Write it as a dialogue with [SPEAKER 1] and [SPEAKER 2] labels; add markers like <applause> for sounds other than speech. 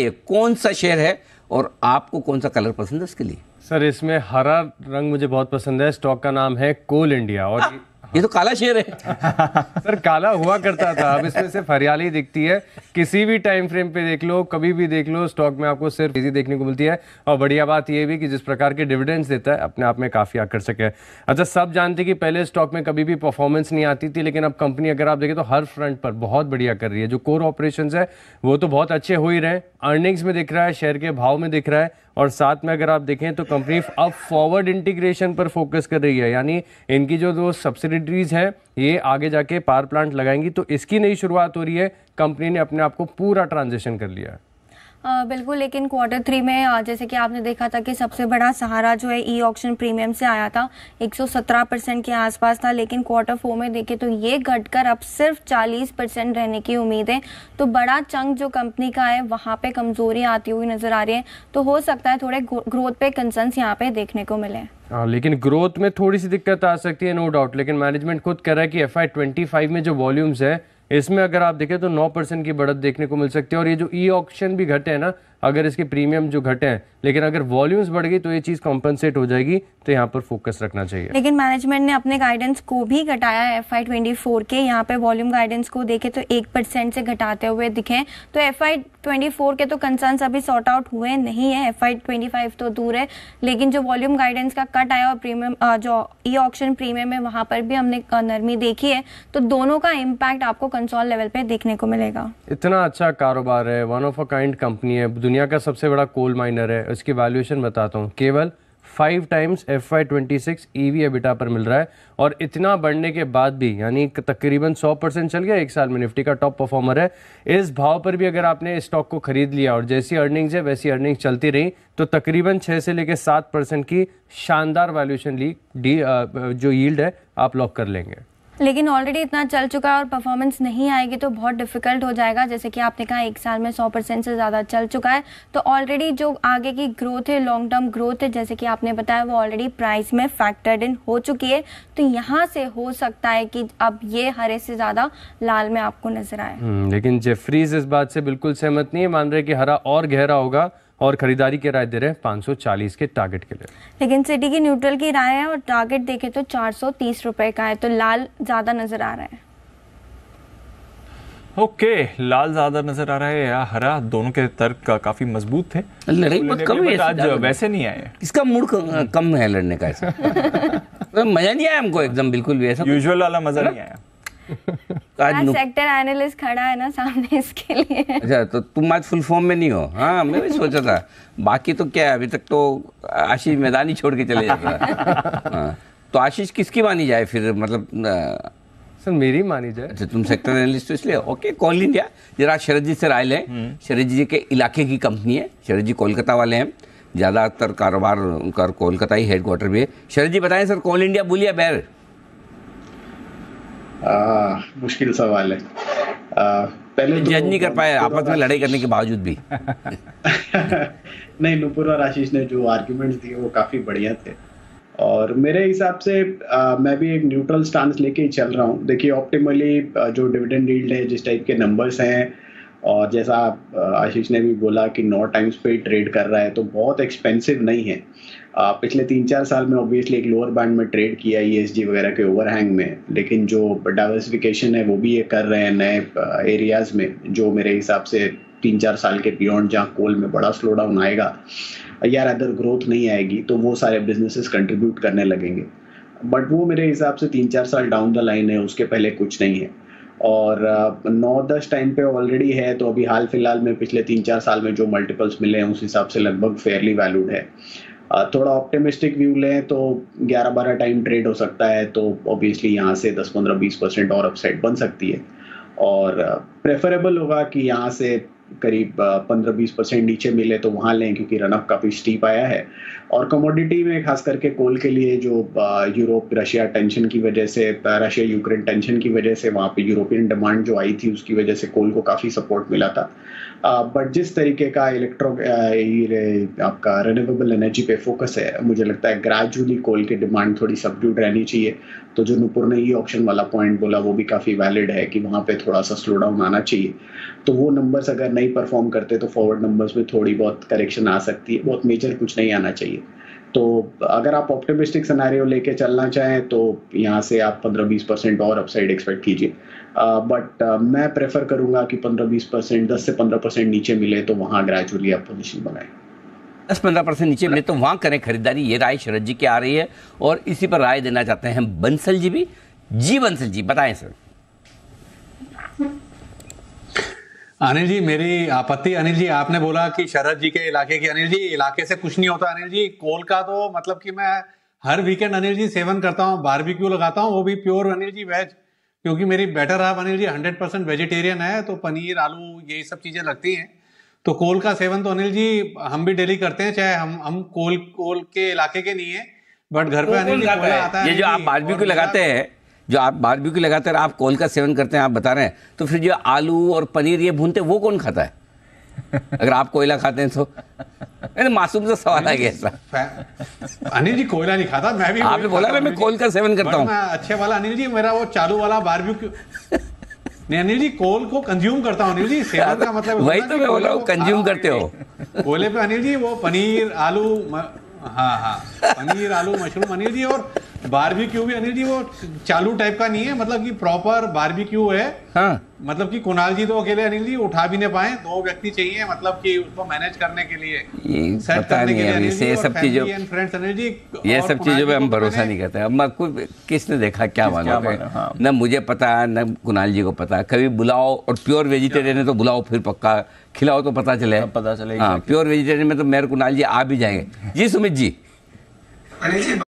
[SPEAKER 1] ये कौन सा शेयर है और आपको कौन सा कलर पसंद है उसके लिए
[SPEAKER 2] सर इसमें हरा रंग मुझे बहुत पसंद है स्टॉक का नाम है कोल इंडिया और ये, हाँ, तो काला शेर है <laughs> सर काला हुआ करता था अब इसमें सिर्फ हरियाली दिखती है किसी भी टाइम फ्रेम पे देख लो कभी भी देख लो स्टॉक में आपको सिर्फ तेजी देखने को मिलती है और बढ़िया बात यह भी कि जिस प्रकार के डिविडेंड्स देता है अपने आप में काफ़ी आकर्षक है अच्छा सब जानते कि पहले स्टॉक में कभी भी परफॉर्मेंस नहीं आती थी लेकिन अब कंपनी अगर आप देखें तो हर फ्रंट पर बहुत बढ़िया कर रही है जो कोर ऑपरेशन है वो तो बहुत अच्छे हो ही रहे अर्निंग्स में दिख रहा है शेयर के भाव में दिख रहा है और साथ में अगर आप देखें तो कंपनी अब फॉरवर्ड इंटीग्रेशन पर फोकस कर रही है यानी इनकी जो दो सब्सिडरीज है ये आगे जाके पावर प्लांट लगाएंगी तो इसकी नई शुरुआत हो रही है कंपनी ने अपने आप को पूरा ट्रांजेक्शन कर लिया है
[SPEAKER 3] बिल्कुल लेकिन क्वार्टर थ्री में जैसे कि आपने देखा था कि सबसे बड़ा सहारा जो है ई ऑक्शन प्रीमियम से आया था 117 परसेंट के आसपास था लेकिन क्वार्टर फोर में देखें तो ये घटकर अब सिर्फ 40 परसेंट रहने की उम्मीद है तो बड़ा चंक जो कंपनी का है वहाँ पे कमजोरी आती हुई नजर आ रही है तो हो सकता है थोड़े ग्रोथ पे कंसर्न यहाँ पे देखने को मिले आ,
[SPEAKER 2] हाँ, लेकिन ग्रोथ में थोड़ी सी दिक्कत आ सकती है नो डाउट लेकिन मैनेजमेंट खुद कह रहा है कि एफ आई में जो वॉल्यूम्स है इसमें अगर आप देखें तो 9 परसेंट की बढ़त देखने को मिल सकती है और ये जो ई ऑक्शन भी घटे हैं ना अगर इसके प्रीमियम जो घटे हैं लेकिन अगर वॉल्यूम्स बढ़ गई तो ये चीज़ कॉम्पनसेट हो जाएगी तो यहाँ पर फोकस रखना चाहिए
[SPEAKER 3] लेकिन मैनेजमेंट ने अपने गाइडेंस को भी घटाया एफ आई ट्वेंटी फोर के यहाँ पे वॉल्यूम गाइडेंस को देखे तो एक परसेंट से घटाते हुए दिखे तो एफ आई ट्वेंटी फोर के तो कंसर्न अभी सॉर्ट आउट हुए नहीं है एफ आई ट्वेंटी फाइव तो दूर है लेकिन जो वॉल्यूम गाइडेंस का कट आया और प्रीमियम जो ई ऑप्शन प्रीमियम है वहाँ पर भी हमने नरमी देखी है तो दोनों का इम्पैक्ट आपको कंसोल लेवल पे देखने को मिलेगा
[SPEAKER 2] इतना अच्छा कारोबार है one of a kind company है दुनिया दुनिया का सबसे बड़ा कोल माइनर है उसकी वैल्यूएशन बताता हूँ केवल five times F Y twenty six E V EBITDA पर मिल रहा है और इतना बढ़ने के बाद भी यानी तकरीबन सौ परसेंट चल गया एक साल में निफ्टी का टॉप परफॉर्मर है इस भाव पर भी अगर आपने स्टॉक को खरीद लिया और जैसी अर्निंग्स है वैसी अर्निंग्स चलती रही तो तकरीबन छः से लेकर सात परसेंट की शानदार वैल्यूशन ली डी जो यील्ड है आप लॉक कर लेंगे
[SPEAKER 3] लेकिन ऑलरेडी इतना चल चुका है और परफॉर्मेंस नहीं आएगी तो बहुत डिफिकल्ट हो जाएगा जैसे कि आपने कहा एक साल में सौ परसेंट से ज़्यादा चल चुका है तो ऑलरेडी जो आगे की ग्रोथ है लॉन्ग टर्म ग्रोथ है जैसे कि आपने बताया वो ऑलरेडी प्राइस में फैक्टर्ड इन हो चुकी है तो यहाँ से हो सकता है कि अब ये हरे से ज़्यादा लाल में आपको नजर आए
[SPEAKER 2] हम्म, लेकिन जेफरीज इस बात से बिल्कुल सहमत नहीं है मान रहे कि हरा और गहरा होगा और खरीदारी की राय दे रहे हैं 540 के टारगेट के लिए
[SPEAKER 3] लेकिन सिटी की न्यूट्रल की राय है और टारगेट देखे तो चार रुपए का है तो लाल ज़्यादा नज़र आ रहा है
[SPEAKER 4] ओके okay, लाल ज्यादा नजर आ रहा है या हरा दोनों के तर्क का, काफी मजबूत थे लड़ाई बहुत कम है आज वैसे नहीं आए
[SPEAKER 1] इसका मूड कम है लड़ने का ऐसा <laughs>
[SPEAKER 4] तो मजा नहीं आया हमको एकदम
[SPEAKER 1] बिल्कुल भी ऐसा यूजुअल वाला मजा नहीं आया <laughs> सेक्टर
[SPEAKER 3] एनालिस्ट खड़ा है ना सामने इसके लिए अच्छा
[SPEAKER 1] तो तुम आज फुल फॉर्म में नहीं हो हाँ मैं भी सोचा था बाकी तो क्या है अभी तक तो आशीष मैदान ही छोड़ के चले जाएगा हाँ, तो आशीष किसकी मानी जाए फिर मतलब सर मेरी मानी जाए अच्छा तुम सेक्टर एनालिस्ट हो इसलिए ओके कॉल इंडिया जरा शरद जी से राय लें हम्म। शरद जी के इलाके की कंपनी है शरद जी कोलकाता वाले हैं ज़्यादातर कारोबार उनका कोलकाता ही हेडक्वार्टर भी है शरद जी बताएं सर कॉल इंडिया बोलिए बैर
[SPEAKER 5] मुश्किल सवाल है आ, पहले तो जज नहीं कर पाए आपस में लड़ाई करने के बावजूद भी <laughs> नहीं नुपुर और आशीष ने जो आर्ग्यूमेंट्स दिए वो काफ़ी बढ़िया थे और मेरे हिसाब से आ, मैं भी एक न्यूट्रल स्टांस लेके ही चल रहा हूँ देखिए ऑप्टिमली जो डिविडेंड डील्ड है जिस टाइप के नंबर्स हैं और जैसा आशीष ने भी बोला कि नौ टाइम्स पे ट्रेड कर रहा है तो बहुत एक्सपेंसिव नहीं है आ, पिछले तीन चार साल में ऑब्वियसली एक लोअर बैंड में ट्रेड किया ई e वगैरह के ओवरहैंग में लेकिन जो डाइवर्सिफिकेशन है वो भी ये कर रहे हैं नए एरियाज में जो मेरे हिसाब से तीन चार साल के बियॉन्ड जहाँ कोल में बड़ा स्लो डाउन आएगा या अदर ग्रोथ नहीं आएगी तो वो सारे बिजनेसेस कंट्रीब्यूट करने लगेंगे बट वो मेरे हिसाब से तीन चार साल डाउन द लाइन है उसके पहले कुछ नहीं है और नौ दस टाइम पे ऑलरेडी है तो अभी हाल फिलहाल में पिछले तीन चार साल में जो मल्टीपल्स मिले हैं उस हिसाब से लगभग फेयरली वैल्यूड है थोड़ा ऑप्टिमिस्टिक व्यू लें तो 11-12 टाइम ट्रेड हो सकता है तो ऑब्वियसली यहाँ से 10-15-20 परसेंट और अपसाइड बन सकती है और प्रेफरेबल होगा कि यहाँ से करीब पंद्रह बीस परसेंट नीचे मिले तो वहाँ लें क्योंकि रनअप काफ़ी स्टीप आया है और कमोडिटी में खास करके कोल के लिए जो यूरोप रशिया टेंशन की वजह से रशिया यूक्रेन टेंशन की वजह से वहाँ पे यूरोपियन डिमांड जो आई थी उसकी वजह से कोल को काफ़ी सपोर्ट मिला था बट जिस तरीके का इलेक्ट्रो आपका रिन्यूएबल एनर्जी पे फोकस है मुझे लगता है ग्रेजुअली कोल की डिमांड थोड़ी सब्ड्यूड रहनी चाहिए तो जो नुपुर ने ये ऑप्शन वाला पॉइंट बोला वो भी काफ़ी वैलिड है कि वहाँ पे थोड़ा सा स्लो डाउन आना चाहिए तो वो नंबर्स अगर नहीं परफॉर्म करते तो फॉरवर्ड नंबर्स में थोड़ी बहुत करेक्शन आ सकती है बहुत मेजर कुछ नहीं आना चाहिए तो अगर आप ऑप्टिमिस्टिक सिनेरियो लेके चलना चाहें तो यहाँ से आप 15-20 परसेंट और अपसाइड एक्सपेक्ट कीजिए बट uh, uh, मैं प्रेफर करूंगा कि 15-20 परसेंट दस से 15 परसेंट नीचे मिले तो वहाँ ग्रेजुअली आप पोजिशन बनाए
[SPEAKER 1] दस पंद्रह परसेंट नीचे मिले तो वहाँ करें खरीदारी ये राय शरद जी की आ रही है और इसी पर राय देना चाहते हैं बंसल जी
[SPEAKER 4] भी जी बंसल जी बताएं सर अनिल जी मेरी आपत्ति अनिल जी आपने बोला कि शरद जी के इलाके की अनिल जी इलाके से कुछ नहीं होता अनिल जी कोल का तो मतलब कि मैं हर वीकेंड अनिल जी सेवन करता हूँ बारबेक्यू लगाता हूँ वो भी प्योर अनिल जी वेज क्योंकि मेरी better half Anil ji hundred percent vegetarian है तो पनीर आलू यही सब चीज़ें लगती हैं तो कोल का सेवन तो अनिल जी हम भी डेली करते हैं चाहे हम हम कोल कोल के इलाके के नहीं है बट घर पे अनिल जी आता है ये जो आप बारबेक्यू लगाते
[SPEAKER 1] हैं जो आप बारबेक्यू हैं आप कोल का सेवन करते हैं आप बता रहे हैं तो फिर जो आलू और पनीर ये भूनते वो कौन खाता है <laughs> अगर आप कोयला खाते हैं तो मासूम सा सवाल आ
[SPEAKER 4] गया अनिल जी कोयला नहीं खाता मैं भी आपने बोला मैं कोल का सेवन करता हूँ अच्छे वाला अनिल जी मेरा वो चालू वाला बारबेक्यू नहीं अनिल जी कोल को कंज्यूम करता हूँ अनिल जी सेवन का मतलब वही तो मैं बोला हूँ कंज्यूम करते हो कोयले पे अनिल जी वो पनीर आलू हाँ हाँ पनीर आलू मशरूम अनिल जी और बारबेक्यू भी अनिल जी वो चालू टाइप का नहीं है मतलब कि प्रॉपर बारबेक्यू है हाँ। मतलब कि कुणाल जी तो अकेले अनिल जी उठा भी नहीं पाए दो व्यक्ति चाहिए मतलब कि उसको मैनेज करने के लिए
[SPEAKER 1] सेट करने के लिए ये सब चीजों
[SPEAKER 4] फ्रेंड्स अनिल जी ये सब चीजों पे हम तो भरोसा
[SPEAKER 1] नहीं करते अब मैं किसने देखा क्या मांगा हाँ। न मुझे पता न कुणाल जी को पता कभी बुलाओ और प्योर वेजिटेरियन है तो बुलाओ फिर पक्का खिलाओ तो पता चले हाँ, पता चले प्योर हाँ, वेजिटेरियन में तो मेरे कुणाल जी आ भी जाएंगे
[SPEAKER 3] जी सुमित जी अनिल जी